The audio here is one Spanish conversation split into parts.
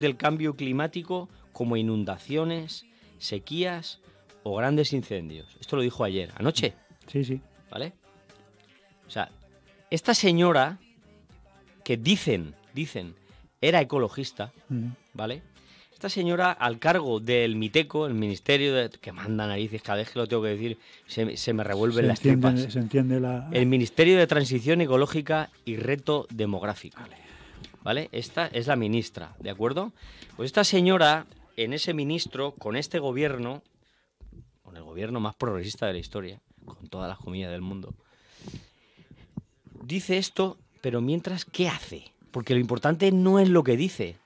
del cambio climático como inundaciones, sequías o grandes incendios. Esto lo dijo ayer, anoche. Sí, sí. ¿Vale? O sea, esta señora que dicen, dicen, era ecologista, mm. ¿vale? Esta señora al cargo del MITECO, el Ministerio de... que manda narices, cada vez que lo tengo que decir se, me revuelven las Se entiende El Ministerio de Transición Ecológica y Reto Demográfico. Vale. ¿vale? Esta es la ministra, ¿de acuerdo? Pues esta señora, en ese ministro, con este gobierno, con el gobierno más progresista de la historia, con todas las comillas del mundo, dice esto, pero mientras, ¿qué hace? Porque lo importante no es lo que dice.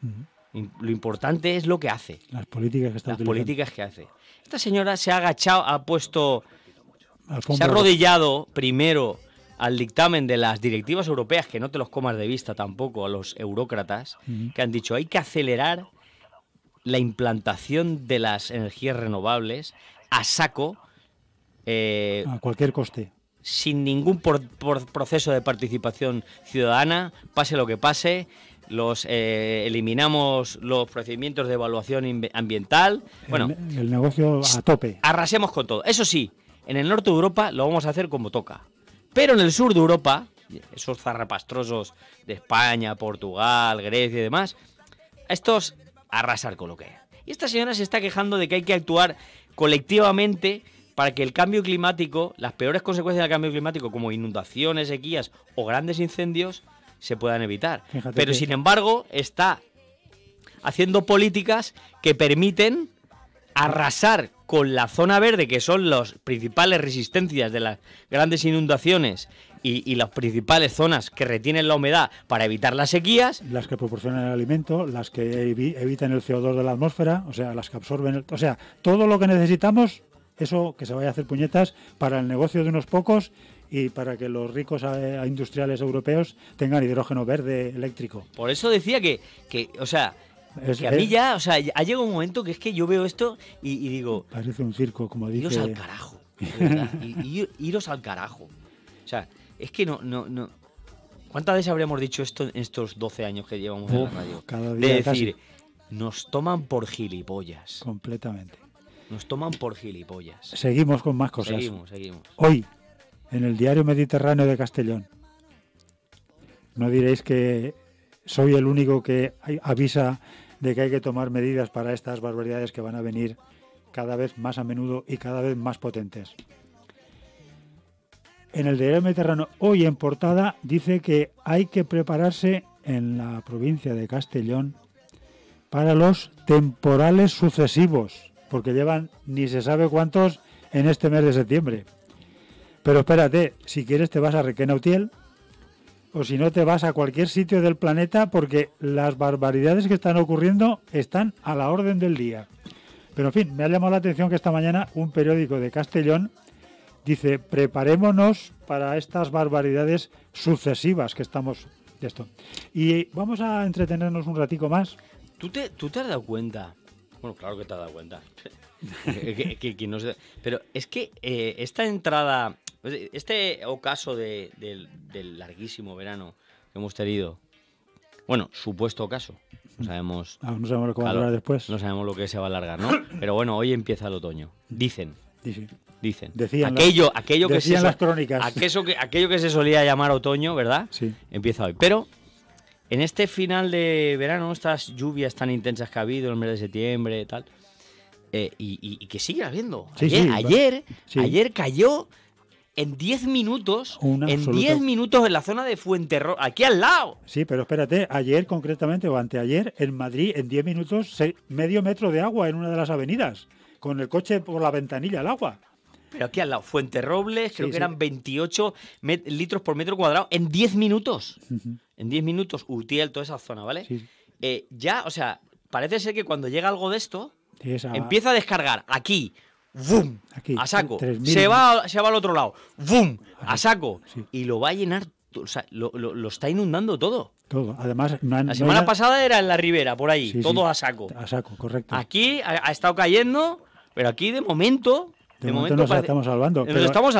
Lo importante es lo que hace. Las políticas que está Las políticas que hace. Esta señora se ha agachado, ha puesto. Se ha arrodillado primero al dictamen de las directivas europeas, que no te los comas de vista tampoco a los eurócratas, que han dicho hay que acelerar la implantación de las energías renovables a saco. Eh, a cualquier coste. Sin ningún proceso de participación ciudadana, pase lo que pase, los eh, eliminamos los procedimientos de evaluación ambiental. Bueno, el negocio a tope. Arrasemos con todo. Eso sí, en el norte de Europa lo vamos a hacer como toca. Pero en el sur de Europa, esos zarrapastrosos de España, Portugal, Grecia y demás, a estos arrasar con lo que Y esta señora se está quejando de que hay que actuar colectivamente para que el cambio climático, las peores consecuencias del cambio climático, como inundaciones, sequías o grandes incendios, se puedan evitar. Pero sin embargo, está haciendo políticas que permiten arrasar con la zona verde, que son las principales resistencias de las grandes inundaciones y, las principales zonas que retienen la humedad para evitar las sequías. Las que proporcionan el alimento, las que evitan el CO2 de la atmósfera, o sea, las que absorben, o sea, todo lo que necesitamos, eso que se vaya a hacer puñetas para el negocio de unos pocos y para que los ricos eh, industriales europeos tengan hidrógeno verde eléctrico. Por eso decía que, que o sea, es, a mí ya, o sea, ha llegado un momento que es que yo veo esto y, digo. Parece un circo, como dije. Iros al carajo. iros al carajo. O sea, es que no, ¿Cuántas veces habríamos dicho esto en estos 12 años que llevamos en radio? Cada día de decir, nos toman por gilipollas. Completamente. Nos toman por gilipollas. Seguimos con más cosas. Seguimos, seguimos. Hoy, en el diario Mediterráneo de Castellón. No diréis que soy el único que avisa de que hay que tomar medidas para estas barbaridades que van a venir cada vez más a menudo y cada vez más potentes. En el diario Mediterráneo, hoy en portada, dice que hay que prepararse en la provincia de Castellón para los temporales sucesivos, porque llevan ni se sabe cuántos en este mes de septiembre. Pero espérate, si quieres te vas a Requenautiel, o si no te vas a cualquier sitio del planeta porque las barbaridades que están ocurriendo están a la orden del día. Pero en fin, me ha llamado la atención que esta mañana un periódico de Castellón dice, preparémonos para estas barbaridades sucesivas que estamos esto. Y vamos a entretenernos un ratico más. ¿Tú te, tú te has dado cuenta? Bueno, claro que te has dado cuenta. Pero es que eh, esta entrada pues, eh, este ocaso del larguísimo verano que hemos tenido, bueno, supuesto ocaso, no sabemos, ah, no sabemos lo que va a durar después. No sabemos lo que se va a alargar, ¿no? Pero bueno, hoy empieza el otoño, dicen. Dicen. Dicen. Decían aquello, aquello que se, crónicas. Aquello que, aquello que se solía llamar otoño, ¿verdad? Sí. Empieza hoy. Pero en este final de verano, estas lluvias tan intensas que ha habido en el mes de septiembre eh, y tal, y, que sigue habiendo. ayer, ayer, ayer cayó en 10 minutos, en 10 minutos en la zona de Fuenterro, aquí al lado. Sí, pero espérate, ayer concretamente o anteayer en Madrid, en 10 minutos, medio metro de agua en una de las avenidas, con el coche por la ventanilla al agua. Pero aquí al lado, Fuente Robles, creo que eran 28 litros por metro cuadrado en 10 minutos. En 10 minutos, Utiel, toda esa zona, ¿vale? Eh, ya, o sea, parece ser que cuando llega algo de esto, empieza a descargar aquí boom, a saco. se, va, se va al otro lado, boom, a saco. Y lo va a llenar, lo, está inundando todo. Todo. Además, la semana pasada era en la ribera, por ahí, todo a saco. A saco, correcto. Aquí ha, estado cayendo, pero aquí de momento... De, momento, estamos salvando. pero, estamos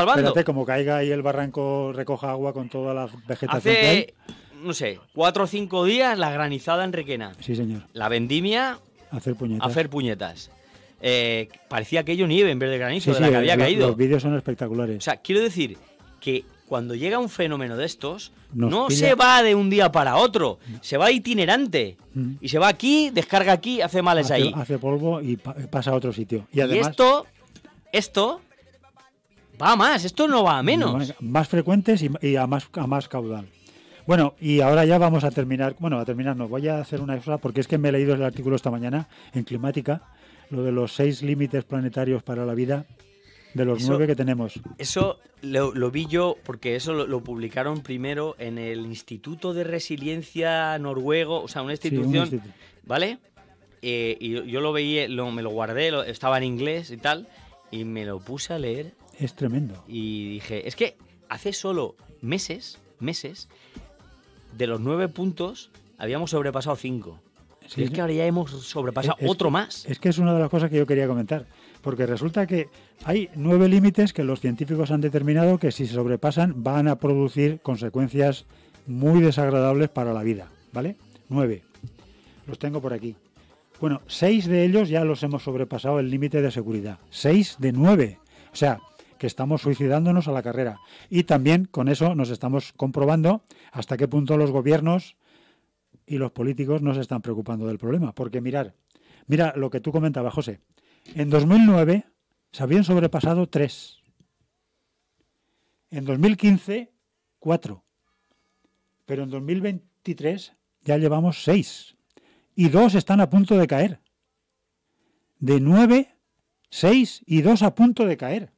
como caiga y el barranco recoja agua con toda la vegetación Hace... No sé, cuatro o cinco días la granizada en Requena. Sí, señor. La vendimia. Hacer puñetas. Hacer puñetas eh, parecía aquello nieve en vez de granizo de la que había caído. Los vídeos son espectaculares. O sea, quiero decir que cuando llega un fenómeno de estos, no se va de un día para otro, se va itinerante. Mm. Y se va aquí, descarga aquí, hace males ahí. Hace polvo y pasa a otro sitio. Y, además, esto, esto va más, esto no va a menos. Más, frecuentes y, a, más, a más caudal. Bueno, y ahora ya vamos a terminar. Bueno, a terminar no, voy a hacer una cosa porque es que me he leído el artículo esta mañana en Climática lo de los seis límites planetarios para la vida, de los nueve que tenemos. Eso lo, vi yo porque eso lo, publicaron primero en el Instituto de Resiliencia Noruego, o sea, una institución, ¿vale? Eh, y yo, lo veía, lo, me lo guardé, estaba en inglés y tal, y me lo puse a leer. Es tremendo. Y dije, es que hace solo meses, meses, de los nueve puntos habíamos sobrepasado cinco es que ahora ya hemos sobrepasado otro más. Es que es una de las cosas que yo quería comentar, porque resulta que hay nueve límites que los científicos han determinado que si se sobrepasan van a producir consecuencias muy desagradables para la vida, ¿vale? Nueve. Los tengo por aquí. Bueno, seis de ellos ya los hemos sobrepasado el límite de seguridad. Seis de nueve. O sea, que estamos suicidándonos a la carrera. Y también con eso nos estamos comprobando hasta qué punto los gobiernos y los políticos no se están preocupando del problema. Porque mirar, mira lo que tú comentabas, José. En 2009 se habían sobrepasado tres. En 2015, cuatro. Pero en 2023 ya llevamos seis. Y dos están a punto de caer. De nueve, seis y dos a punto de caer.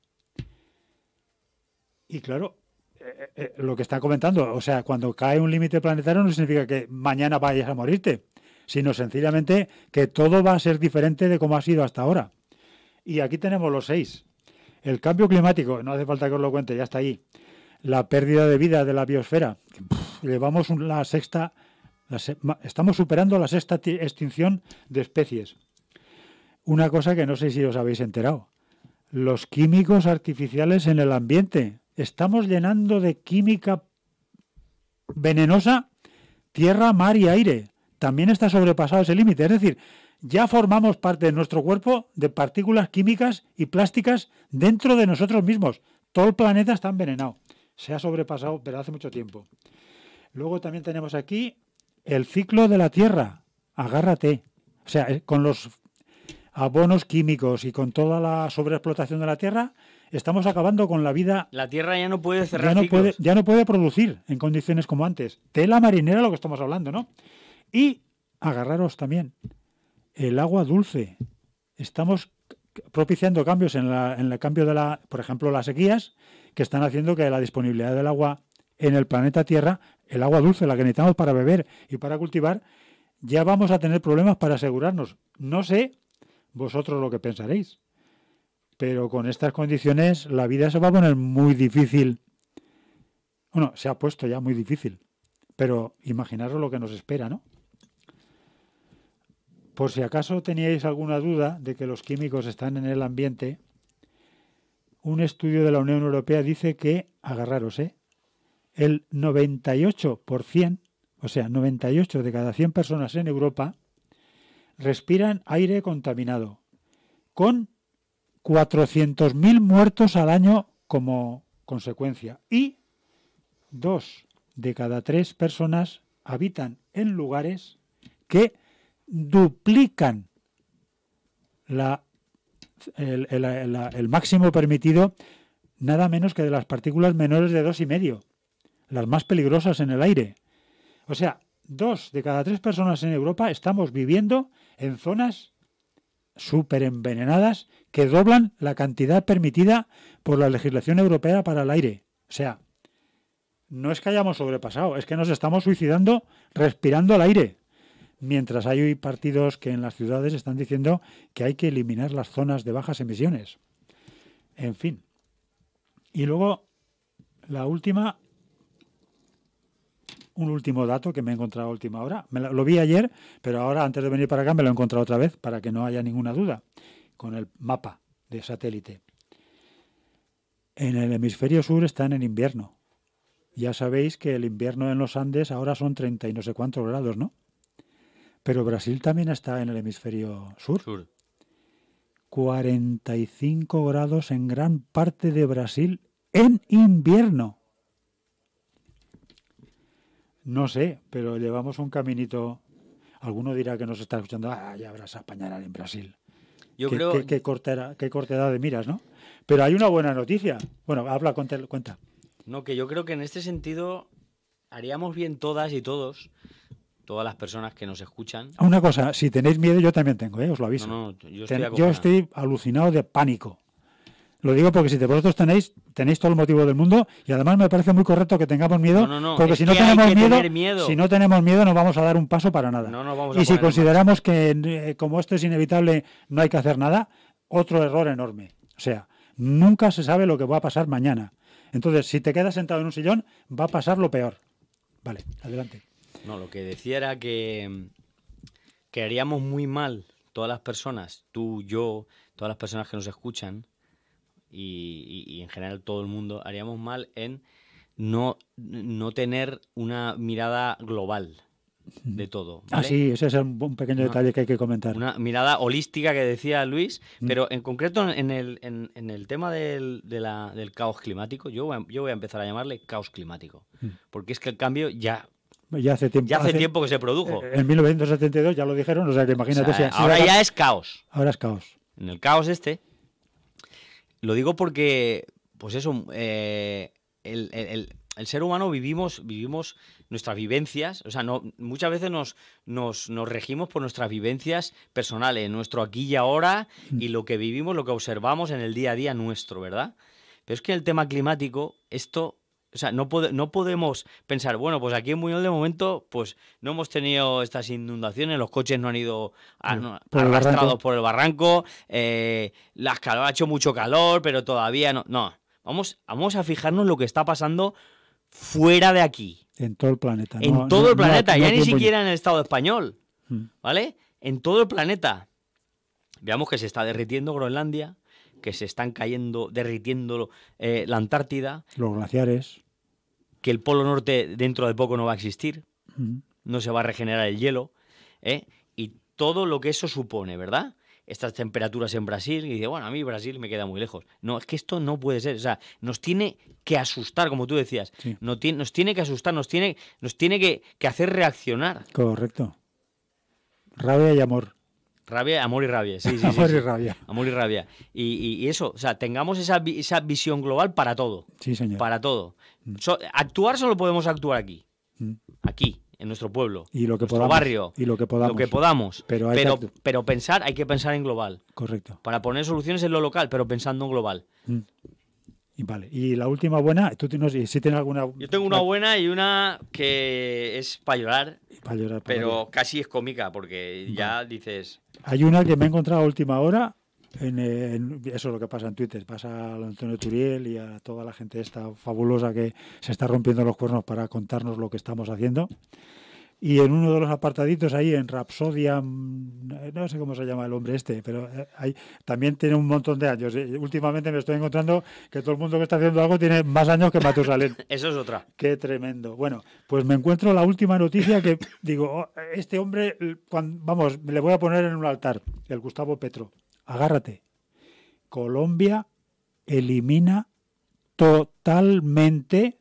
Y claro, eh, eh, lo que está comentando, o sea, cuando cae un límite planetario no significa que mañana vayas a morirte, sino sencillamente que todo va a ser diferente de como ha sido hasta ahora. Y aquí tenemos los seis. El cambio climático, no hace falta que os lo cuente, ya está ahí. La pérdida de vida de la biosfera. llevamos la sexta, estamos superando la sexta extinción de especies. Una cosa que no sé si os habéis enterado. Los químicos artificiales en el ambiente estamos llenando de química venenosa tierra, mar y aire. También está sobrepasado ese límite. Es decir, ya formamos parte de nuestro cuerpo de partículas químicas y plásticas dentro de nosotros mismos. Todo el planeta está envenenado. Se ha sobrepasado, pero hace mucho tiempo. Luego también tenemos aquí el ciclo de la Tierra. Agárrate. O sea, eh, con los abonos químicos y con toda la sobreexplotación de la Tierra, Estamos acabando con la vida. La tierra ya no puede cerrar. Ya no, Puede, ya no puede producir en condiciones como antes. Tela marinera, lo que estamos hablando, ¿no? Y agarraros también el agua dulce. Estamos propiciando cambios en, en el cambio de la, por ejemplo, las sequías, que están haciendo que la disponibilidad del agua en el planeta Tierra, el agua dulce, la que necesitamos para beber y para cultivar, ya vamos a tener problemas para asegurarnos. No sé vosotros lo que pensaréis pero con estas condiciones la vida se va a poner muy difícil. Bueno, se ha puesto ya muy difícil, pero imaginaros lo que nos espera, ¿no? Por si acaso teníais alguna duda de que los químicos están en el ambiente, un estudio de la Unión Europea dice que, agarraros, ¿eh? el 98%, o sea, 98 de cada 100 personas en Europa respiran aire contaminado, con 400.000 muertos al año como consecuencia. Y dos de cada tres personas habitan en lugares que duplican la, el, el, máximo permitido nada menos que de las partículas menores de dos y medio, las más peligrosas en el aire. O sea, dos de cada tres personas en Europa estamos viviendo en zonas súper envenenadas que doblan la cantidad permitida por la legislación europea para el aire. O sea, no es que hayamos sobrepasado, es que nos estamos suicidando respirando el aire. Mientras hay partidos que en las ciudades están diciendo que hay que eliminar las zonas de bajas emisiones. En fin. Y luego, la última un último dato que me he encontrado a última hora. lo, vi ayer, pero ahora antes de venir para acá me lo he encontrado otra vez para que no haya ninguna duda con el mapa de satélite. En el hemisferio sur están en invierno. Ya sabéis que el invierno en los Andes ahora son 30 y no sé cuántos grados, ¿no? Pero Brasil también está en el hemisferio sur. sur. 45 grados en gran parte de Brasil en invierno. No sé, pero llevamos un caminito. Alguno dirá que nos está escuchando, ah, ya habrás española en Brasil. Yo creo... que qué, de miras, ¿no? Pero hay una buena noticia. Bueno, habla, cuenta, cuenta. No, que yo creo que en este sentido haríamos bien todas y todos, todas las personas que nos escuchan. Ah, una cosa, si tenéis miedo, yo también tengo, ¿eh? os lo aviso. yo estoy alucinado de pánico. Lo digo porque si vosotros tenéis, tenéis todo el motivo del mundo y además me parece muy correcto que tengamos miedo, porque si no tenemos miedo, si no tenemos miedo no vamos a dar un paso para nada. y si consideramos que eh, como esto es inevitable no hay que hacer nada, otro error enorme. O sea, nunca se sabe lo que va a pasar mañana. Entonces, si te quedas sentado en un sillón, va a pasar lo peor. Vale, adelante. No, lo que decía era que, que haríamos muy mal todas las personas, tú, yo, todas las personas que nos escuchan, y, en general todo el mundo, haríamos mal en no, no tener una mirada global de todo. Ah, sí, ese es un pequeño detalle que hay que comentar. Una mirada holística que decía Luis, mm. pero en concreto en el, tema del, del caos climático, yo, yo voy a empezar a llamarle caos climático, mm. porque es que el cambio ya ya hace tiempo, hace tiempo que se produjo. Eh, en 1972 ya lo dijeron, o sea que imagínate. si ahora ya es caos. Ahora es caos. En el caos este, lo digo porque, pues eso, eh, el, ser humano vivimos, vivimos nuestras vivencias, o sea, muchas veces nos, nos, nos, regimos por nuestras vivencias personales, nuestro aquí y ahora mm. y lo que vivimos, lo que observamos en el día a día nuestro, ¿verdad? Pero es que el tema climático, esto o sea, no, no podemos pensar, bueno, pues aquí en Buñol de momento, pues no hemos tenido estas inundaciones, los coches no han ido arrastrados por el barranco, eh, las ha hecho mucho calor, pero todavía no. No, vamos, vamos a fijarnos lo que está pasando fuera de aquí. En todo el planeta. En todo el planeta, ya ni siquiera en el Estado español, mm. ¿vale? En todo el planeta. Veamos que se está derritiendo Groenlandia, que se están cayendo, derritiendo eh, la Antártida. Los glaciares que el Polo Norte dentro de poco no va a existir, no se va a regenerar el hielo, ¿eh? y todo lo que eso supone, ¿verdad? Estas temperaturas en Brasil, y dice, bueno, a mí Brasil me queda muy lejos. No, es que esto no puede ser, o sea, nos tiene que asustar, como tú decías, nos, tiene, que asustar, nos tiene, nos tiene que, hacer reaccionar. Correcto. Rabia y amor. Rabia, amor y rabia, sí, sí. amor y rabia. Amor y rabia. Y, eso, o sea, tengamos esa, esa visión global para todo. Sí, señor. Para todo. Mm. actuar solo podemos actuar aquí. Mm. Aquí, en nuestro pueblo. Y lo que nuestro barrio. Y lo que podamos. que podamos. Pero, pensar, hay que pensar en global. Correcto. Para poner soluciones en lo local, pero pensando en global. Mm. Y vale. Y la última buena, tú tienes, alguna. Yo tengo una buena y una que es para llorar. pero casi es cómica, porque ya dices. Hay una que me he encontrado a última hora en, eso es lo que pasa en Twitter. Pasa a Antonio Turiel y a toda la gente esta fabulosa que se está rompiendo los cuernos para contarnos lo que estamos haciendo. Y en uno de los apartaditos ahí, en Rapsodia, mm, no sé cómo se llama el hombre este, pero hay, eh, también tiene un montón de años. Eh, últimamente me estoy encontrando que todo el mundo que está haciendo algo tiene más años que Matusalén. Eso es otra. Qué tremendo. Bueno, pues me encuentro la última noticia que digo, oh, este hombre, vamos, le voy a poner en un altar, el Gustavo Petro agárrate, Colombia elimina totalmente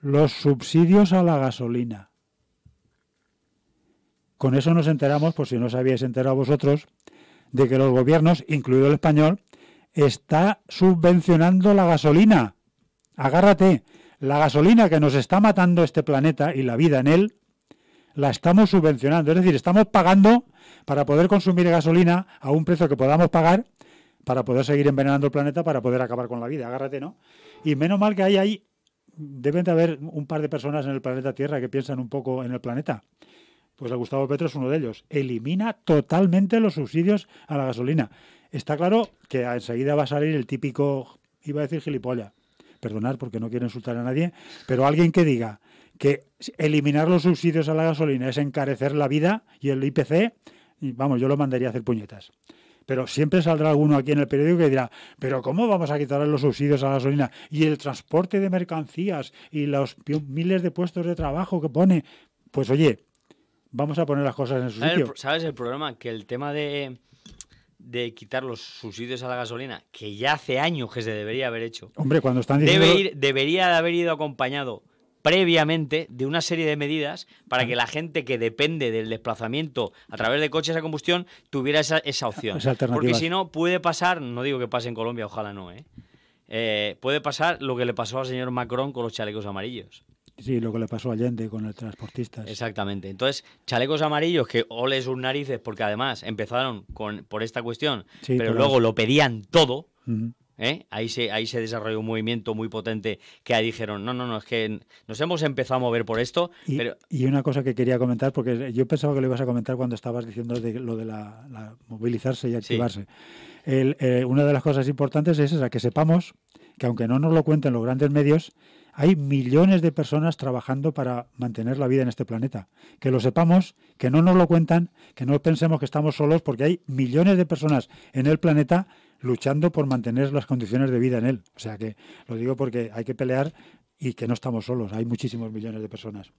los subsidios a la gasolina. Con eso nos enteramos, por si no os habíais enterado vosotros, de que los gobiernos, incluido el español, está subvencionando la gasolina. Agárrate, la gasolina que nos está matando este planeta y la vida en él, la estamos subvencionando. Es decir, estamos pagando para poder consumir gasolina a un precio que podamos pagar para poder seguir envenenando el planeta, para poder acabar con la vida. Agárrate, ¿no? Y menos mal que hay ahí, deben de haber un par de personas en el planeta Tierra que piensan un poco en el planeta. Pues a Gustavo Petro es uno de ellos. Elimina totalmente los subsidios a la gasolina. Está claro que enseguida va a salir el típico, iba a decir gilipollas, perdonar porque no quiero insultar a nadie, pero alguien que diga que eliminar los subsidios a la gasolina es encarecer la vida y el IPC, y vamos, yo lo mandaría a hacer puñetas. Pero siempre saldrá alguno aquí en el periódico que dirá, pero ¿cómo vamos a quitar los subsidios a la gasolina? Y el transporte de mercancías y los miles de puestos de trabajo que pone. Pues oye, vamos a poner las cosas en su sitio. ¿Sabes el problema? Que el tema de, de quitar los subsidios a la gasolina, que ya hace años que se debería haber hecho. Hombre, cuando están diciendo... Debe ir, debería de haber ido acompañado previamente de una serie de medidas para que la gente que depende del desplazamiento a través de coches a combustión tuviera esa, esa opción. Porque si no, puede pasar, no digo que pase en Colombia, ojalá no, ¿eh? ¿eh? puede pasar lo que le pasó al señor Macron con los chalecos amarillos. Sí, lo que le pasó a Allende con el transportista. Exactamente. Entonces, chalecos amarillos que oles sus narices, porque además empezaron con, por esta cuestión, pero, luego lo pedían todo. ¿eh? Ahí, se, ahí se desarrolló un movimiento muy potente que ahí dijeron, no, no, no, es que nos hemos empezado a mover por esto. Y, una cosa que quería comentar, porque yo pensaba que lo ibas a comentar cuando estabas diciendo lo de la, movilizarse y activarse. Eh, una de las cosas importantes es esa, que sepamos que aunque no nos lo cuenten los grandes medios, hay millones de personas trabajando para mantener la vida en este planeta. Que lo sepamos, que no nos lo cuentan, que no pensemos que estamos solos, porque hay millones de personas en el planeta luchando por mantener las condiciones de vida en él. O sea que lo digo porque hay que pelear y que no estamos solos, hay muchísimos millones de personas.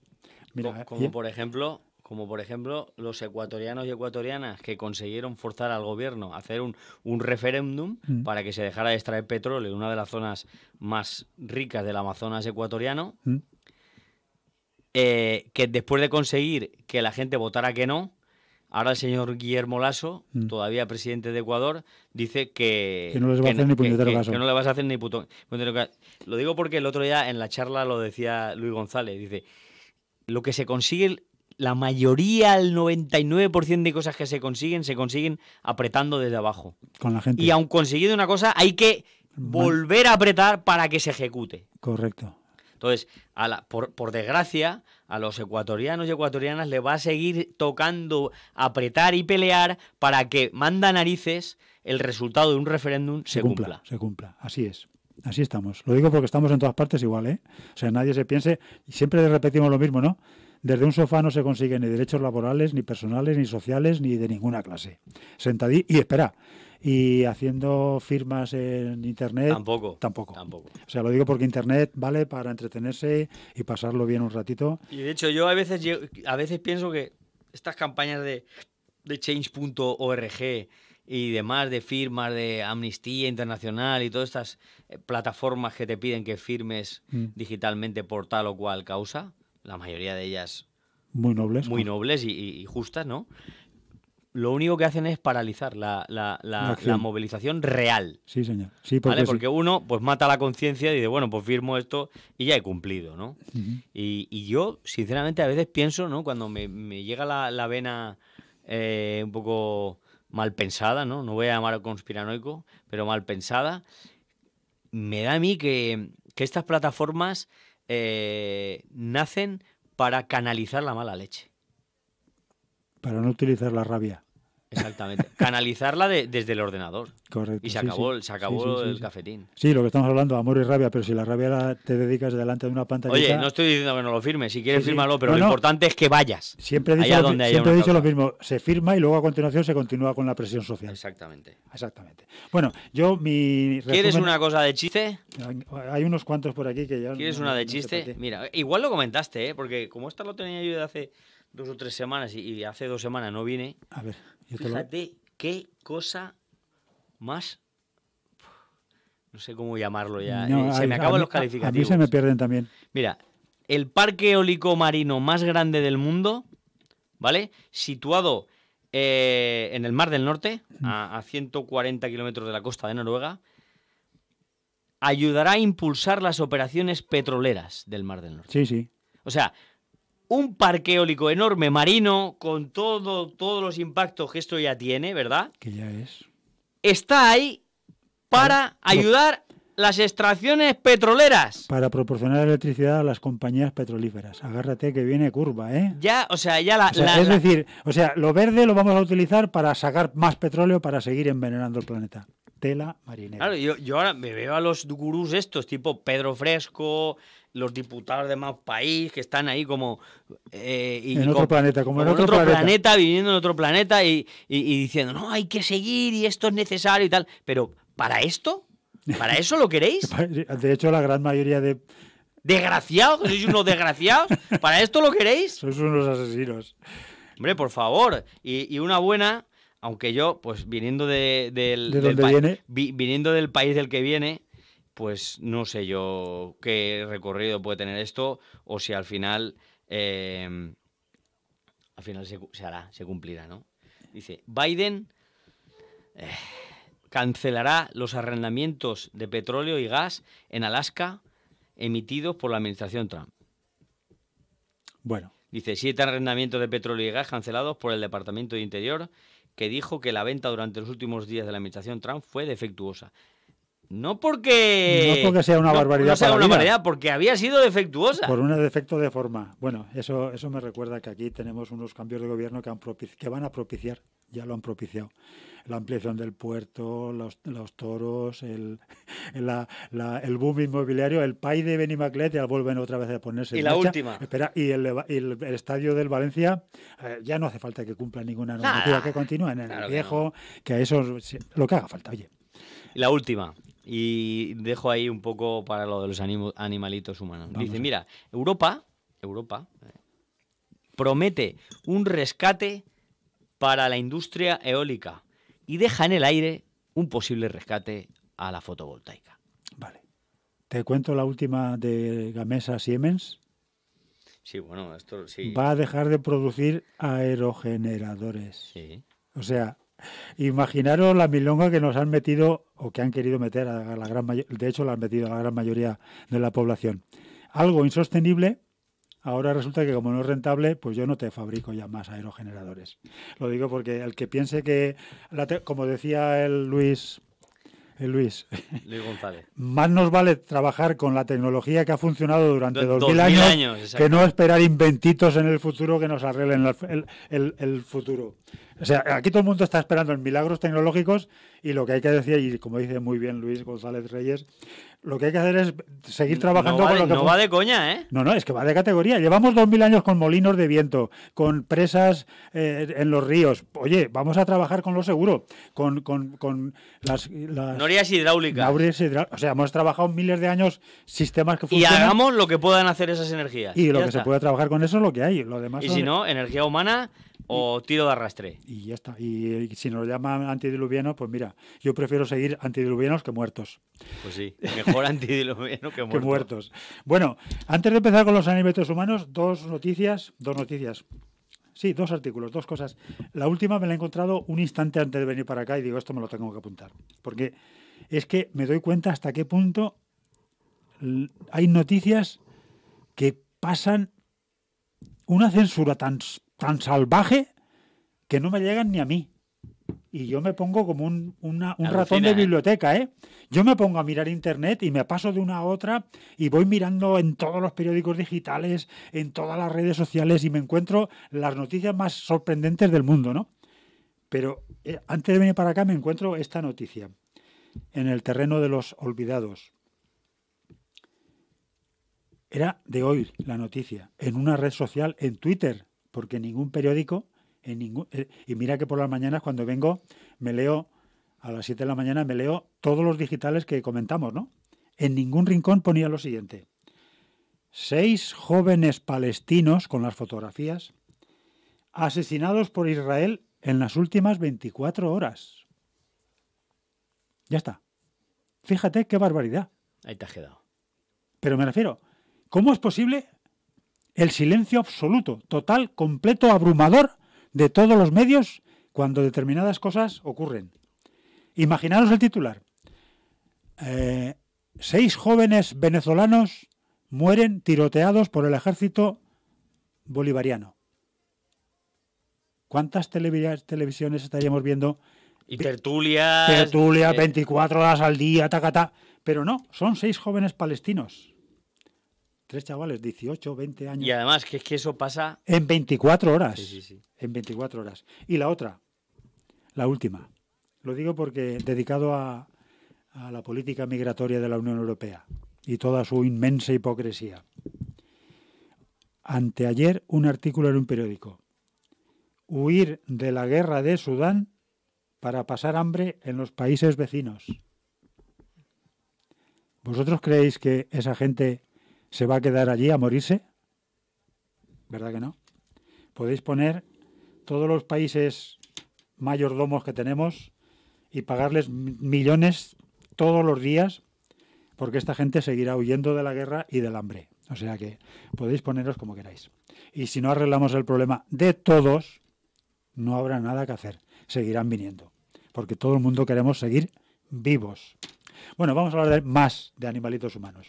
Mira, ¿eh? como, por ejemplo, como por ejemplo los ecuatorianos y ecuatorianas que consiguieron forzar al gobierno a hacer un, un referéndum mm. para que se dejara de extraer petróleo en una de las zonas más ricas del Amazonas ecuatoriano, mm. eh, que después de conseguir que la gente votara que no, Ahora el señor Guillermo Lasso, mm. todavía presidente de Ecuador, dice que... Que no a hacer ni no le vas a hacer ni puto, caso. Lo digo porque el otro día en la charla lo decía Luis González, dice, lo que se consigue, la mayoría, el 99% de cosas que se consiguen, se consiguen apretando desde abajo. Con la gente. Y aun consiguiendo una cosa, hay que volver a apretar para que se ejecute. Correcto. Entonces, por, desgracia, a los ecuatorianos y ecuatorianas le va a seguir tocando apretar y pelear para que manda narices el resultado de un referéndum se, cumpla, Se cumpla, así es. Así estamos. Lo digo porque estamos en todas partes igual, ¿eh? O sea, nadie se piense, y siempre repetimos lo mismo, ¿no? Desde un sofá no se consiguen ni derechos laborales, ni personales, ni sociales, ni de ninguna clase. Sentadí y espera, y haciendo firmas en internet. Tampoco. Tampoco. Tampoco. O sea, lo digo porque internet vale para entretenerse y pasarlo bien un ratito. Y de hecho, yo a veces, a veces pienso que estas campañas de, de change.org y demás de firmas de Amnistía Internacional y todas estas eh, plataformas que te piden que firmes mm. digitalmente por tal o cual causa, la mayoría de ellas muy nobles. Muy nobles y justas, ¿no? lo único que hacen es paralizar la, movilización real. Sí, señor. Sí, porque, uno pues mata la conciencia y dice, bueno, pues firmo esto y ya he cumplido, ¿no? y, yo, sinceramente, a veces pienso, ¿no? Cuando me, llega la, vena eh, un poco mal pensada, ¿no? No voy a llamar conspiranoico, pero mal pensada, me da a mí que, estas plataformas eh, nacen para canalizar la mala leche. Para no utilizar la rabia. Exactamente. Canalizarla desde el ordenador. Correcto. Y se acabó, Se acabó el cafetín. Sí, lo que estamos hablando, amor y rabia, pero si la rabia te dedicas delante de una pantalla. Oye, no estoy diciendo que no lo firmes, si quieres firmarlo, pero lo importante es que vayas. Siempre he dicho, he dicho lo mismo, se firma y luego a continuación se continúa con la presión social. Exactamente. Exactamente. Bueno, yo mi. ¿Quieres una cosa de chiste? Hay unos cuantos por aquí que ya. ¿Quieres una de chiste? Mira, igual lo comentaste, ¿eh? porque como esta lo tenía yo de hace dos o tres semanas y, hace dos semanas no vine. A ver, fíjate qué cosa más no sé cómo llamarlo ya. Eh, se me acaban los calificativos. A mí se me pierden también. Mira, el parque eólico marino más grande del mundo, ¿vale? Situado eh, en el Mar del Norte, a, mm. a 140 kilómetros de la costa de Noruega, ayudará a impulsar las operaciones petroleras del Mar del Norte. Sí, sí. O sea, un parque eólico enorme marino con todo, todos los impactos que esto ya tiene, ¿verdad? Que ya es. Está ahí para ayudar las extracciones petroleras. Para proporcionar electricidad a las compañías petrolíferas. Agárrate que viene curva, ¿eh? Ya, o sea, ya la... es decir, o sea, lo verde lo vamos a utilizar para sacar más petróleo para seguir envenenando el planeta. Tela marinera. Claro, yo, yo ahora me veo a los gurús estos, tipo Pedro Fresco, los diputados de más país que están ahí como eh, en otro planeta como, en otro, planeta. viviendo en otro planeta y, diciendo no hay que seguir y esto es necesario y tal pero para esto para eso lo queréis de hecho la gran mayoría de desgraciados sois unos desgraciados para esto lo queréis sois unos asesinos hombre por favor y, una buena aunque yo pues viniendo del, ¿De viene? viniendo del país del que viene pues no sé yo qué recorrido puede tener esto o si al final, em, al final se, hará, se cumplirá, ¿no? Dice, Biden eh, cancelará los arrendamientos de petróleo y gas en Alaska emitidos por la administración Trump. Bueno. Dice, siete arrendamientos de petróleo y gas cancelados por el Departamento de Interior que dijo que la venta durante los últimos días de la administración Trump fue defectuosa. No porque. sea una barbaridad. No sea una barbaridad, porque había sido defectuosa. Por un defecto de forma. Bueno, eso, eso me recuerda que aquí tenemos unos cambios de gobierno que, han que van a propiciar, ya lo han propiciado. La ampliación del puerto, los, toros, el, la, la, el, boom inmobiliario, el pay de Benimaclet, ya vuelven otra vez a ponerse. Y la última. Espera, y el, estadio del Valencia, eh, ya no hace falta que cumpla ninguna normativa, que continúen en el viejo, que, a eso, lo que haga falta, oye. la última, y dejo ahí un poco para lo de los animalitos humanos. Dice, mira, Europa, Europa eh, promete un rescate para la industria eólica y deja en el aire un posible rescate a la fotovoltaica. Vale. ¿Te cuento la última de Gamesa Siemens? Sí, bueno, esto sí. Va a dejar de producir aerogeneradores. Sí. O sea, Imaginaros la milonga que nos han metido o que han querido meter a la gran de hecho la han metido a la gran mayoría de la población. Algo insostenible, ahora resulta que como no es rentable, pues yo no te fabrico ya más aerogeneradores. Lo digo porque el que piense que, como decía el Luis Luis. Luis González. Más nos vale trabajar con la tecnología que ha funcionado durante dos mil años, que no esperar inventitos en el futuro que nos arreglen el futuro. O sea, aquí todo el mundo está esperando en milagros tecnológicos y lo que hay que decir, y como dice muy bien Luis González Reyes, lo que hay que hacer es seguir trabajando con lo que No va de coña, ¿eh? No, no, es que va de categoría. Llevamos 2.000 años con molinos de viento, con presas eh, en los ríos. Oye, vamos a trabajar con lo seguro, con, con, con las, Norias hidráulicas. O sea, hemos trabajado miles de años sistemas que funcionan. Y hagamos lo que puedan hacer esas energías. Y, lo que se puede trabajar con eso es lo que hay. Lo demás y si no, energía humana o tiro de arrastre. Y ya está. Y, si nos llaman antidiluvianos, pues mira, yo prefiero seguir antidiluvianos que muertos. Pues sí, mejor antidiluviano que, muerto. muertos. Bueno, antes de empezar con los anécdotas humanos, dos noticias, dos noticias. Sí, dos artículos, dos cosas. La última me la he encontrado un instante antes de venir para acá y digo, esto me lo tengo que apuntar. Porque es que me doy cuenta hasta qué punto hay noticias que pasan una censura tan tan salvaje que no me llegan ni a mí. Y yo me pongo como un, ratón de ¿eh? biblioteca, ¿eh? Yo me pongo a mirar internet y me paso de una a otra y voy mirando en todos los periódicos digitales, en todas las redes sociales y me encuentro las noticias más sorprendentes del mundo, ¿no? Pero eh, antes de venir para acá me encuentro esta noticia en el terreno de los olvidados. Era de hoy la noticia, en una red social, en Twitter, porque ningún periódico, en ningún, eh, y mira que por las mañanas cuando vengo me leo, a las 7 de la mañana me leo todos los digitales que comentamos, ¿no? En ningún rincón ponía lo siguiente. Seis jóvenes palestinos con las fotografías asesinados por Israel en las últimas 24 horas. Ya está. Fíjate qué barbaridad. Ahí te has quedado. Pero me refiero, ¿cómo es posible el silencio absoluto, total, completo, abrumador de todos los medios cuando determinadas cosas ocurren. Imaginaros el titular. Eh, seis jóvenes venezolanos mueren tiroteados por el ejército bolivariano. ¿Cuántas televisiones estaríamos viendo? Y tertulias. Tertulias, 24 eh, horas al día, tacata. Pero no, son seis jóvenes palestinos tres chavales, 18, 20 años. Y además, que es que eso pasa... En 24 horas. Sí, sí, sí. En 24 horas. Y la otra, la última. Lo digo porque dedicado a, a la política migratoria de la Unión Europea y toda su inmensa hipocresía. Anteayer un artículo en un periódico. Huir de la guerra de Sudán para pasar hambre en los países vecinos. ¿Vosotros creéis que esa gente se va a quedar allí a morirse? ¿Verdad que no? Podéis poner todos los países mayordomos que tenemos y pagarles millones todos los días porque esta gente seguirá huyendo de la guerra y del hambre. O sea que podéis poneros como queráis. Y si no arreglamos el problema de todos, no habrá nada que hacer. Seguirán viniendo. Porque todo el mundo queremos seguir vivos. Bueno, vamos a hablar más de animalitos humanos.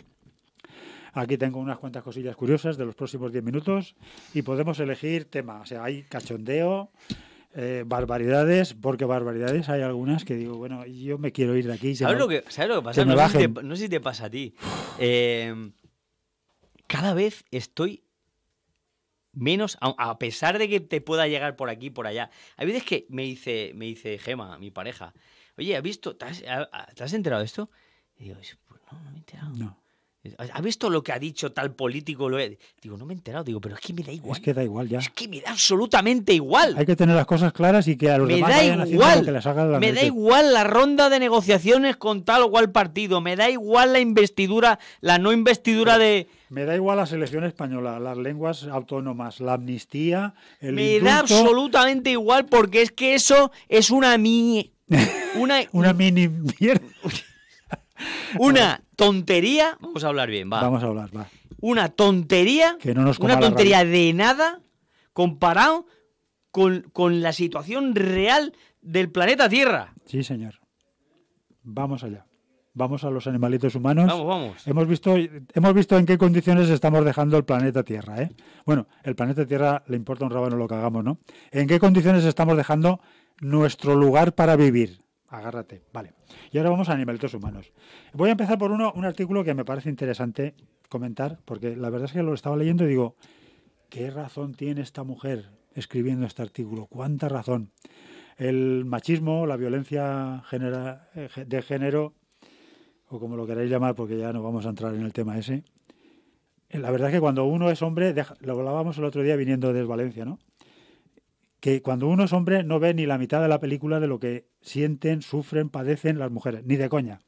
Aquí tengo unas cuantas cosillas curiosas de los próximos 10 minutos y podemos elegir tema. O sea, hay cachondeo, eh, barbaridades, porque barbaridades hay algunas que digo, bueno, yo me quiero ir de aquí. ¿Sabes, lo, que, pasa? No sé, si te, pasa a ti. Eh, cada vez estoy menos, a, pesar de que te pueda llegar por aquí por allá. Hay veces que me dice, me dice Gema, mi pareja, oye, ¿has visto? ¿Te has, enterado de esto? Y digo, pues no, no me he enterado. No. ¿Ha visto lo que ha dicho tal político? Lo Digo, no me he enterado. Digo, pero es que me da igual. Es que da igual ya. Es que me da absolutamente igual. Hay que tener las cosas claras y que a los me demás da igual. Lo que Me da igual la ronda de negociaciones con tal o cual partido. Me da igual la investidura, la no investidura de... Me da igual la selección española, las lenguas autónomas, la amnistía, Me da absolutamente igual porque es que eso es una mini... Una, una mini mierda. Una tontería, vamos a hablar bien, va. Vamos a hablar, va. Una tontería, que no nos una tontería de nada comparado con, la situación real del planeta Tierra. Sí, señor. Vamos allá. Vamos a los animalitos humanos. Vamos, vamos. Hemos visto, hemos visto en qué condiciones estamos dejando el planeta Tierra. ¿eh? Bueno, el planeta Tierra le importa un no lo que hagamos, ¿no? ¿En qué condiciones estamos dejando nuestro lugar para vivir? agárrate. Vale. Y ahora vamos a animalitos humanos. Voy a empezar por uno, un artículo que me parece interesante comentar, porque la verdad es que lo estaba leyendo y digo, ¿qué razón tiene esta mujer escribiendo este artículo? ¿Cuánta razón? El machismo, la violencia eh, de género, o como lo queráis llamar, porque ya no vamos a entrar en el tema ese. Eh, la verdad es que cuando uno es hombre, lo hablábamos el otro día viniendo desde Valencia, ¿no? que cuando uno es hombre no ve ni la mitad de la película de lo que sienten, sufren, padecen las mujeres, ni de coña.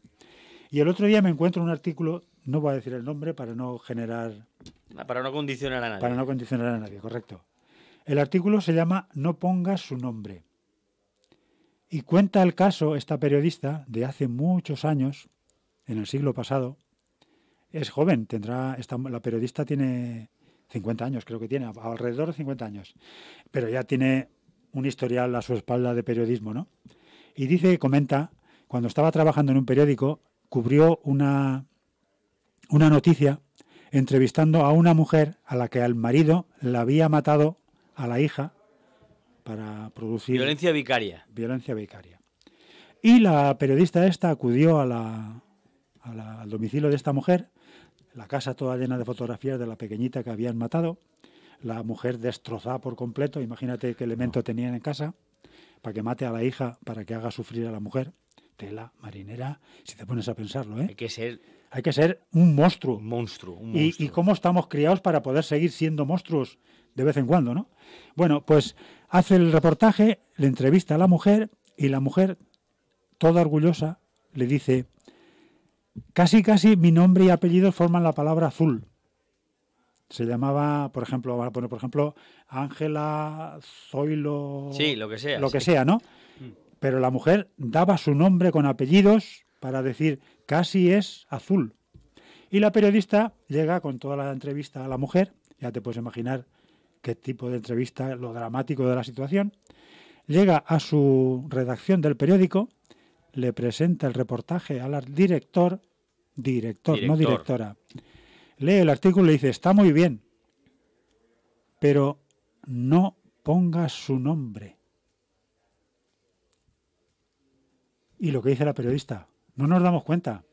Y el otro día me encuentro un artículo, no voy a decir el nombre para no generar... Ah, para no condicionar a nadie. Para no condicionar a nadie, correcto. El artículo se llama No pongas su nombre. Y cuenta el caso esta periodista de hace muchos años, en el siglo pasado. Es joven, tendrá, esta, la periodista tiene 50 años creo que tiene, alrededor de 50 años, pero ya tiene un historial a su espalda de periodismo, ¿no? Y dice, comenta, cuando estaba trabajando en un periódico, cubrió una, una noticia entrevistando a una mujer a la que el marido la había matado a la hija para producir... Violencia vicaria. Violencia vicaria. Y la periodista esta acudió a al domicilio de esta mujer la casa toda llena de fotografías de la pequeñita que habían matado, la mujer destrozada por completo, imagínate qué elemento tenían en casa, para que mate a la hija, para que haga sufrir a la mujer. Tela, marinera, si te pones a pensarlo, ¿eh? Hay que ser... Hay que ser un monstruo. Un monstruo, Y, y cómo estamos criados para poder seguir siendo monstruos de vez en cuando, ¿no? Bueno, pues hace el reportaje, le entrevista a la mujer y la mujer, toda orgullosa, le dice, Casi, casi mi nombre y apellido forman la palabra azul. Se llamaba, por ejemplo, a poner, por ejemplo, Ángela, Zoilo. Sí, lo que sea. Lo que sea, ¿no? Mm. Pero la mujer daba su nombre con apellidos para decir, casi es azul. Y la periodista llega con toda la entrevista a la mujer, ya te puedes imaginar qué tipo de entrevista, lo dramático de la situación. Llega a su redacción del periódico le presenta el reportaje al director, director, no directora. Lee el artículo y dice, está muy bien, pero no ponga su nombre. Y lo que dice la periodista, no nos damos cuenta,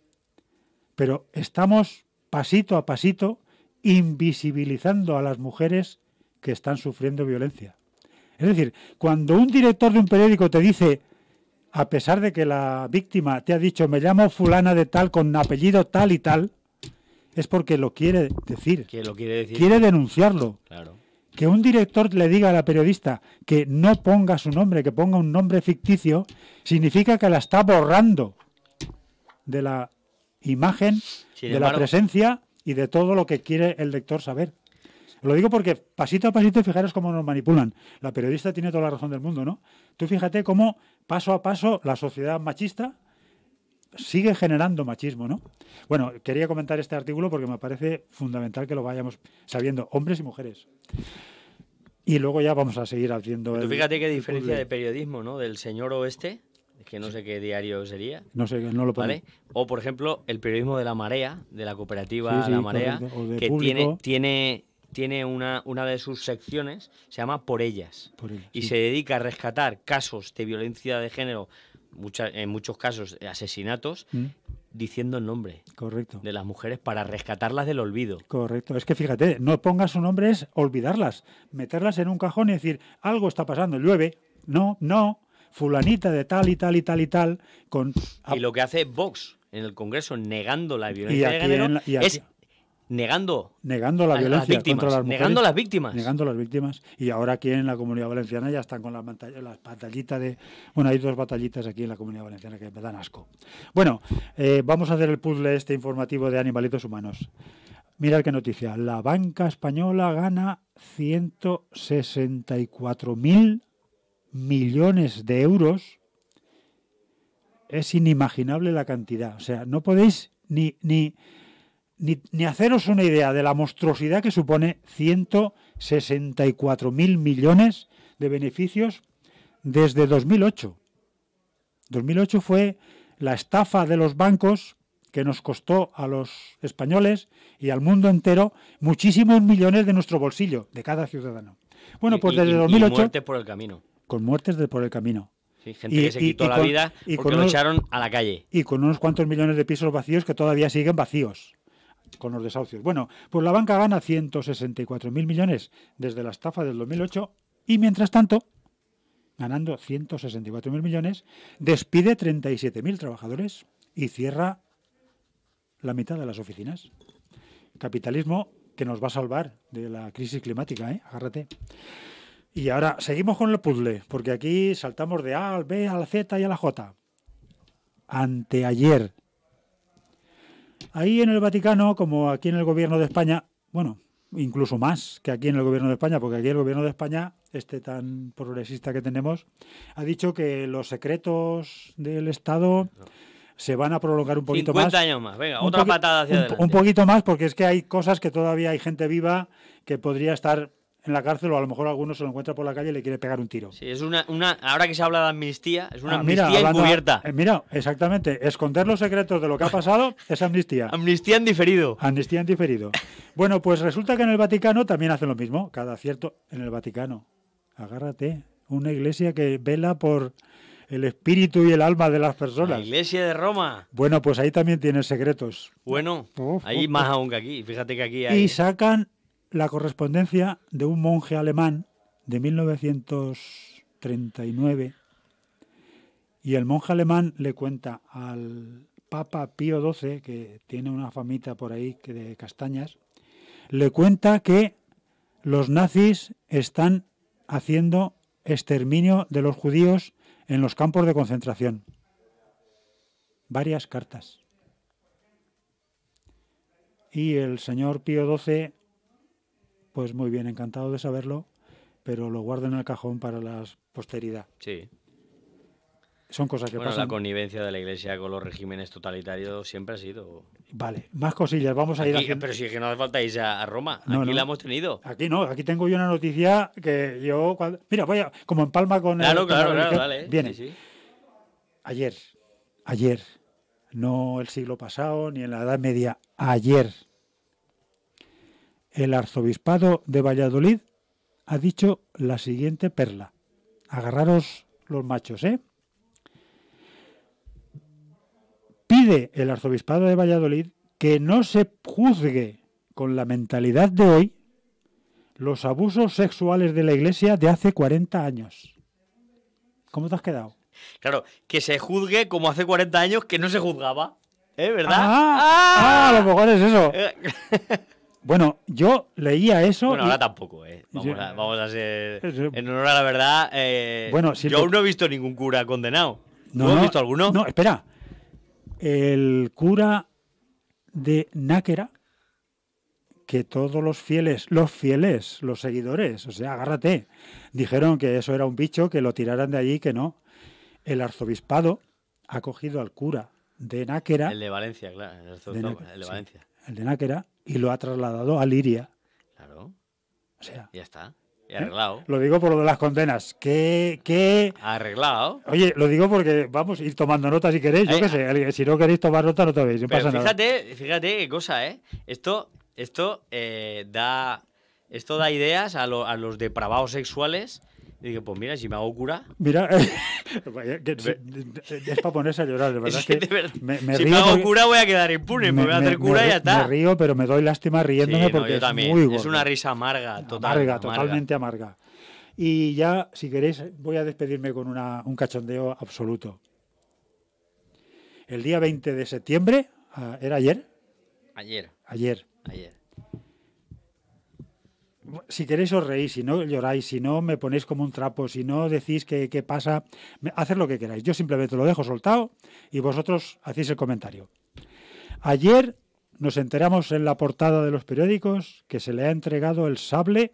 pero estamos pasito a pasito invisibilizando a las mujeres que están sufriendo violencia. Es decir, cuando un director de un periódico te dice a pesar de que la víctima te ha dicho me llamo fulana de tal con apellido tal y tal, es porque lo quiere decir. Que lo quiere decir. Quiere denunciarlo. Claro. Que un director le diga a la periodista que no ponga su nombre, que ponga un nombre ficticio, significa que la está borrando de la imagen, de la presencia y de todo lo que quiere el lector saber. Lo digo porque pasito a pasito, fijaros cómo nos manipulan. La periodista tiene toda la razón del mundo, ¿no? Tú fíjate cómo paso a paso la sociedad machista sigue generando machismo, ¿no? Bueno, quería comentar este artículo porque me parece fundamental que lo vayamos sabiendo, hombres y mujeres. Y luego ya vamos a seguir haciendo... fíjate qué diferencia de periodismo, ¿no? Del señor oeste, que no sé qué diario sería. No sé, no lo puedo. O, por ejemplo, el periodismo de La Marea, de la cooperativa La Marea, que tiene, tiene tiene una, una de sus secciones, se llama Por ellas. y se dedica a rescatar casos de violencia de género, en muchos casos asesinatos, mm. diciendo el nombre Correcto. de las mujeres para rescatarlas del olvido. Correcto. Es que fíjate, no pongas su nombre es olvidarlas, meterlas en un cajón y decir, algo está pasando, llueve. No, no, fulanita de tal y tal y tal y tal. Con... Y lo que hace Vox en el Congreso negando la violencia de género es negando negando la violencia contra las mujeres, negando las víctimas negando las víctimas y ahora aquí en la comunidad valenciana ya están con las, las de bueno hay dos batallitas aquí en la comunidad valenciana que me dan asco bueno eh, vamos a hacer el puzzle este informativo de animalitos humanos mirad qué noticia la banca española gana 164 mil millones de euros es inimaginable la cantidad o sea no podéis ni ni ni, ni haceros una idea de la monstruosidad que supone 164 mil millones de beneficios desde 2008. 2008 fue la estafa de los bancos que nos costó a los españoles y al mundo entero muchísimos millones de nuestro bolsillo, de cada ciudadano. Bueno, pues desde 2008... Con muertes por el camino. Con muertes por el camino. gente que se quitó la vida echaron a la calle. Y con unos cuantos millones de pisos vacíos que todavía siguen vacíos con los desahucios. Bueno, pues la banca gana 164.000 millones desde la estafa del 2008 y mientras tanto, ganando 164.000 millones, despide 37.000 trabajadores y cierra la mitad de las oficinas. Capitalismo que nos va a salvar de la crisis climática, ¿eh? agárrate. Y ahora seguimos con el puzzle, porque aquí saltamos de A al B, a la Z y a la J. Anteayer Ahí en el Vaticano, como aquí en el gobierno de España, bueno, incluso más que aquí en el gobierno de España, porque aquí el gobierno de España, este tan progresista que tenemos, ha dicho que los secretos del Estado se van a prolongar un poquito más. 50 años más, venga, otra patada hacia adelante. Un poquito más, porque es que hay cosas que todavía hay gente viva que podría estar en la cárcel o a lo mejor alguno se lo encuentra por la calle y le quiere pegar un tiro. Sí, es una, ahora que se habla de amnistía, es una ah, amnistía encubierta. Eh, mira, exactamente, esconder los secretos de lo que ha pasado es amnistía. amnistía en diferido. Amnistía diferido. Bueno, pues resulta que en el Vaticano también hacen lo mismo, cada cierto en el Vaticano. Agárrate, una iglesia que vela por el espíritu y el alma de las personas. La iglesia de Roma. Bueno, pues ahí también tiene secretos. Bueno, ahí más aún que aquí. Fíjate que aquí hay... Y sacan la correspondencia de un monje alemán de 1939 y el monje alemán le cuenta al Papa Pío XII, que tiene una famita por ahí de castañas, le cuenta que los nazis están haciendo exterminio de los judíos en los campos de concentración. Varias cartas. Y el señor Pío XII pues muy bien, encantado de saberlo, pero lo guardo en el cajón para la posteridad. Sí. Son cosas que bueno, pasan. La connivencia de la Iglesia con los regímenes totalitarios siempre ha sido. Vale, más cosillas, vamos a ir a. Pero si es que no hace falta ir a, Roma, aquí la hemos tenido. Aquí no, aquí tengo yo una noticia que yo. Mira, voy a... como en palma con. Claro, claro, claro, Viene. Ayer, ayer, no el siglo pasado ni en la Edad Media, ayer el arzobispado de Valladolid ha dicho la siguiente perla. Agarraros los machos, ¿eh? Pide el arzobispado de Valladolid que no se juzgue con la mentalidad de hoy los abusos sexuales de la Iglesia de hace 40 años. ¿Cómo te has quedado? Claro, que se juzgue como hace 40 años que no se juzgaba. ¿Eh? ¿Verdad? Ah, ¡Ah! ah a lo mejor es eso. Bueno, yo leía eso. Bueno, ahora tampoco, ¿eh? Vamos, a, ser. En honor a la verdad, eh, bueno, yo aún no he visto ningún cura condenado. No, visto alguno? No, espera. El cura de Náquera, que todos los fieles, los fieles, los seguidores, o sea, agárrate, dijeron que eso era un bicho, que lo tiraran de allí, que no. El arzobispado ha cogido al cura de Náquera. El de Valencia, claro. El, de, Valencia. el de Náquera y lo ha trasladado a Liria. Claro. O sea. Ya está. Y ¿eh? arreglado. Lo digo por lo de las condenas. ¿Qué, qué... Arreglado. Oye, lo digo porque vamos a ir tomando notas si queréis. Yo qué sé. Ah. Si no queréis tomar notas, no veis. No pasa fíjate, nada. fíjate qué cosa, ¿eh? Esto, esto eh, da. Esto da ideas a, a los depravados sexuales y dije, pues mira, si me hago cura. Mira, es para ponerse a llorar, de verdad. que Me, si me hago cura voy a quedar impune, me, voy a hacer cura y ya está. Me río, pero me doy lástima riéndome porque es muy Es una risa amarga, amarga, totalmente amarga. Y ya, si queréis, voy a despedirme con una, un cachondeo absoluto. El día 20 de septiembre, ah, ¿era ayer? Ayer. Ayer. Ayer si queréis os reís, si no lloráis, si no me ponéis como un trapo, si no decís qué pasa, haced lo que queráis. Yo simplemente lo dejo soltado y vosotros hacéis el comentario. Ayer nos enteramos en la portada de los periódicos que se le ha entregado el sable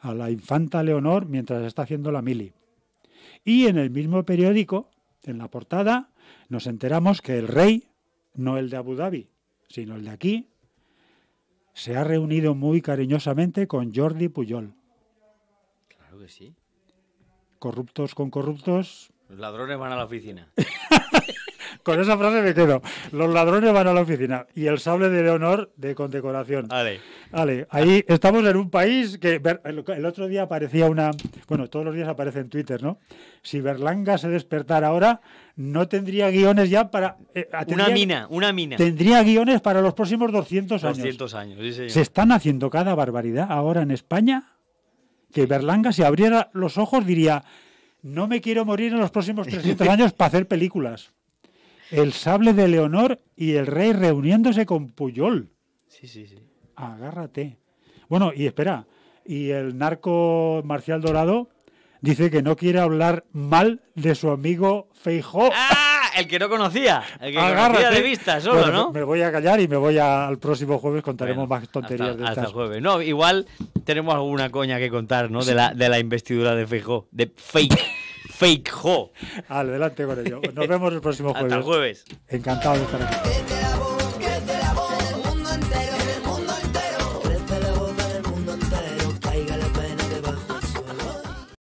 a la infanta Leonor mientras está haciendo la mili. Y en el mismo periódico, en la portada, nos enteramos que el rey, no el de Abu Dhabi, sino el de aquí, se ha reunido muy cariñosamente con Jordi Puyol. Claro que sí. Corruptos con corruptos. Los ladrones van a la oficina. Con esa frase me quedo. Los ladrones van a la oficina. Y el sable de Leonor de condecoración. Ale. Ale, ahí estamos en un país que el otro día aparecía una. Bueno, todos los días aparece en Twitter, ¿no? Si Berlanga se despertara ahora, no tendría guiones ya para. Eh, una mina, una mina. Tendría guiones para los próximos 200 años. 200 años, sí, Se están haciendo cada barbaridad ahora en España que Berlanga, si abriera los ojos, diría: No me quiero morir en los próximos 300 años para hacer películas el sable de Leonor y el rey reuniéndose con Puyol. Sí, sí, sí. Agárrate. Bueno, y espera, y el narco Marcial Dorado dice que no quiere hablar mal de su amigo Feijó. ¡Ah! El que no conocía, el que de vista solo, ¿no? Me voy a callar y me voy al próximo jueves, contaremos más tonterías de Hasta jueves. No, igual tenemos alguna coña que contar, ¿no? De, la, de la investidura de Feijó, de Feijó fake ho. Adelante con ello. Nos vemos el próximo jueves. Hasta el jueves. Encantado de estar aquí.